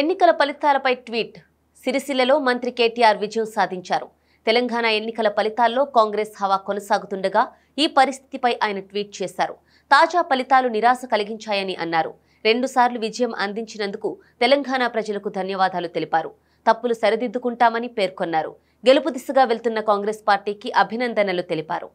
ఎన్నికల ఫలితాలపై ట్వీట్ సిరిసిల్లలో మంత్రి కేటీఆర్ విజయం సాధించారు తెలంగాణ ఎన్నికల ఫలితాల్లో కాంగ్రెస్ హవా కొనసాగుతుండగా ఈ పరిస్థితిపై ఆయన ట్వీట్ చేశారు తాజా ఫలితాలు నిరాశ కలిగించాయని అన్నారు రెండుసార్లు విజయం అందించినందుకు తెలంగాణ ప్రజలకు ధన్యవాదాలు తెలిపారు తప్పులు సరిదిద్దుకుంటామని పేర్కొన్నారు గెలుపు దిశగా వెళ్తున్న కాంగ్రెస్ పార్టీకి అభినందనలు తెలిపారు